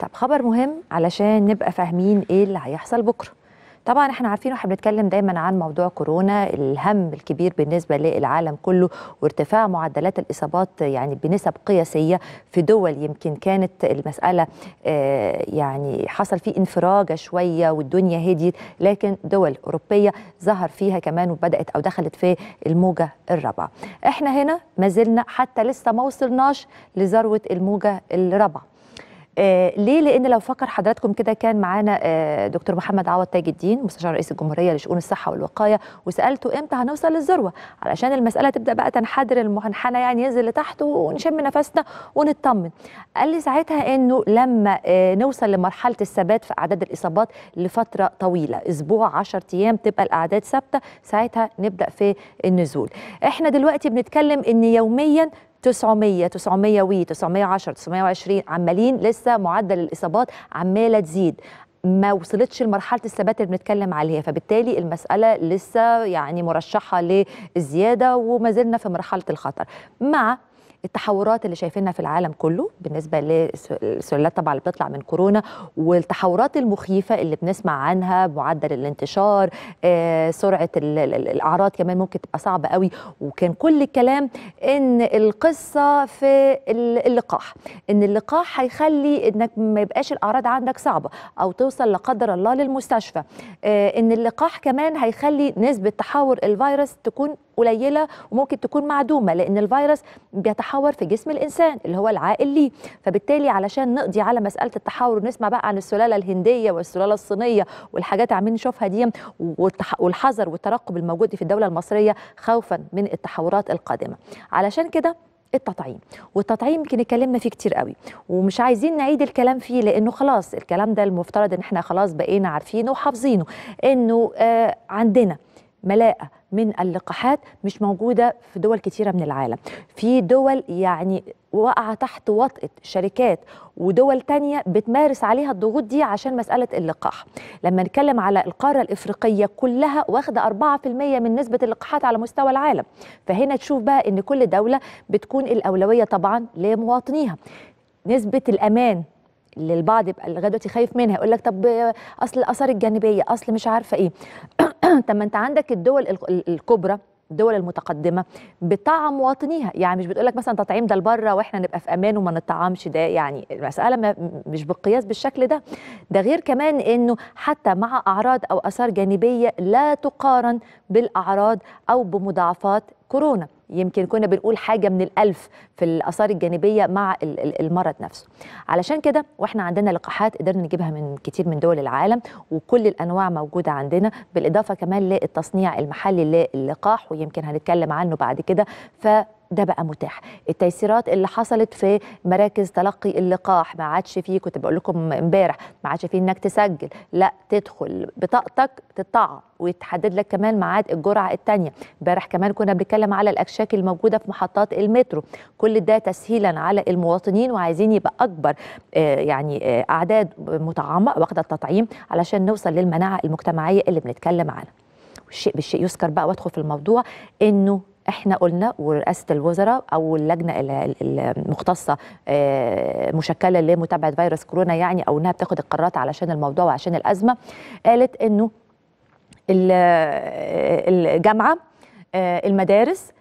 طب خبر مهم علشان نبقى فاهمين ايه اللي هيحصل بكره طبعا احنا عارفين واحنا بنتكلم دايما عن موضوع كورونا الهم الكبير بالنسبه للعالم كله وارتفاع معدلات الاصابات يعني بنسب قياسيه في دول يمكن كانت المساله آه، يعني حصل فيه انفراجه شويه والدنيا هديت لكن دول اوروبيه ظهر فيها كمان وبدات او دخلت في الموجه الرابعه. احنا هنا ما زلنا حتى لسه ما وصلناش لذروه الموجه الرابعه. آه، ليه لان لو فكر حضراتكم كده كان معانا آه، دكتور محمد عوض تاج الدين مستشار رئيس الجمهوريه لشؤون الصحه والوقايه وسالته امتى هنوصل للذروه علشان المساله تبدا بقى تنحدر المنحنى يعني ينزل لتحت ونشم نفسنا ونطمن قال لي ساعتها انه لما آه، نوصل لمرحله الثبات في اعداد الاصابات لفتره طويله اسبوع 10 ايام تبقى الاعداد ثابته ساعتها نبدا في النزول احنا دلوقتي بنتكلم ان يوميا 900 900 و 910 920 عمالين لسه معدل الاصابات عماله تزيد ما وصلتش لمرحله الثبات اللي بنتكلم عليها فبالتالي المساله لسه يعني مرشحه للزياده وما زلنا في مرحله الخطر مع التحورات اللي شايفينها في العالم كله بالنسبه للسلالات طبعا اللي بتطلع من كورونا والتحورات المخيفه اللي بنسمع عنها معدل الانتشار آه، سرعه الاعراض كمان ممكن تبقى صعبه قوي وكان كل الكلام ان القصه في اللقاح ان اللقاح هيخلي انك ما يبقاش الاعراض عندك صعبه او توصل لا قدر الله للمستشفى آه، ان اللقاح كمان هيخلي نسبه تحور الفيروس تكون قليله وممكن تكون معدومه لان الفيروس بيتحور في جسم الانسان اللي هو العائل ليه فبالتالي علشان نقضي على مساله التحور ونسمع بقى عن السلاله الهنديه والسلاله الصينيه والحاجات عاملين نشوفها دي والحذر والترقب الموجود في الدوله المصريه خوفا من التحورات القادمه علشان كده التطعيم والتطعيم يمكن اتكلمنا فيه كتير قوي ومش عايزين نعيد الكلام فيه لانه خلاص الكلام ده المفترض ان احنا خلاص بقينا عارفينه وحافظينه انه آه عندنا ملاءه من اللقاحات مش موجوده في دول كتيره من العالم في دول يعني واقعه تحت وطئه شركات ودول تانية بتمارس عليها الضغوط دي عشان مساله اللقاح لما نتكلم على القاره الافريقيه كلها واخده 4% من نسبه اللقاحات على مستوى العالم فهنا تشوف بقى ان كل دوله بتكون الاولويه طبعا لمواطنيها نسبه الامان اللي البعض يبقى لغايه دلوقتي خايف منها يقول لك طب اصل الاثار الجانبيه اصل مش عارفه ايه طب ما انت عندك الدول الكبرى الدول المتقدمه بتطعم مواطنيها يعني مش بتقول لك مثلا تطعيم ده لبره واحنا نبقى في امان وما نطعمش ده يعني المساله ما مش بالقياس بالشكل ده ده غير كمان انه حتى مع اعراض او اثار جانبيه لا تقارن بالاعراض او بمضاعفات كورونا يمكن كنا بنقول حاجه من الالف في الاثار الجانبيه مع المرض نفسه علشان كده واحنا عندنا لقاحات قدرنا نجيبها من كتير من دول العالم وكل الانواع موجوده عندنا بالاضافه كمان للتصنيع المحلي للقاح ويمكن هنتكلم عنه بعد كده ف ده بقى متاح التيسيرات اللي حصلت في مراكز تلقي اللقاح ما عادش فيه كنت بقول لكم امبارح ما عادش فيه انك تسجل لا تدخل بطاقتك تطعم ويتحدد لك كمان ميعاد الجرعه الثانيه امبارح كمان كنا بنتكلم على الاكشاك الموجوده في محطات المترو كل ده تسهيلا على المواطنين وعايزين يبقى اكبر آه، يعني آه، اعداد مطعمه واخده التطعيم علشان نوصل للمناعه المجتمعيه اللي بنتكلم عنها الشيء بالشيء يذكر بقى وادخل في الموضوع انه احنا قلنا ورئاسه الوزراء او اللجنه المختصه آه، مشكله لمتابعه فيروس كورونا يعني او انها بتاخد القرارات علشان الموضوع وعشان الازمه قالت انه آه، الجامعه آه، المدارس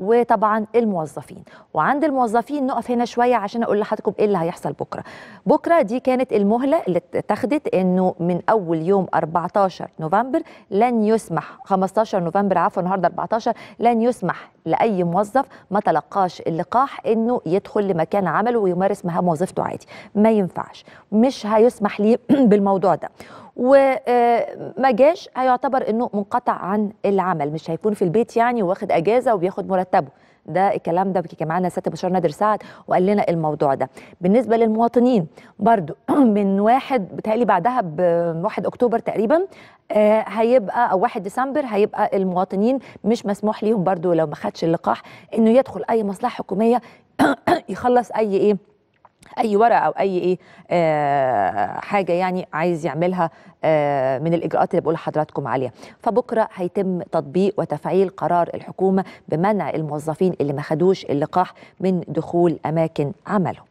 وطبعا الموظفين وعند الموظفين نقف هنا شويه عشان اقول لحضراتكم ايه اللي هيحصل بكره بكره دي كانت المهله اللي اتخذت انه من اول يوم 14 نوفمبر لن يسمح 15 نوفمبر عفوا النهارده 14 لن يسمح لاي موظف ما تلقاش اللقاح انه يدخل لمكان عمله ويمارس مهام وظيفته عادي ما ينفعش مش هيسمح ليه بالموضوع ده وما آه، جاش هيعتبر انه منقطع عن العمل مش هيكون في البيت يعني واخد اجازه وبياخد مرتبه ده الكلام ده بكي معانا سياده بشار نادر سعد وقال لنا الموضوع ده بالنسبه للمواطنين برضو من واحد بتهيألي بعدها ب 1 اكتوبر تقريبا آه، هيبقى او 1 ديسمبر هيبقى المواطنين مش مسموح ليهم برضو لو ما خدش اللقاح انه يدخل اي مصلحه حكوميه يخلص اي ايه اي ورقه او اي ايه آه حاجه يعني عايز يعملها آه من الاجراءات اللي بقول لحضراتكم عليها فبكره هيتم تطبيق وتفعيل قرار الحكومه بمنع الموظفين اللي ما خدوش اللقاح من دخول اماكن عملهم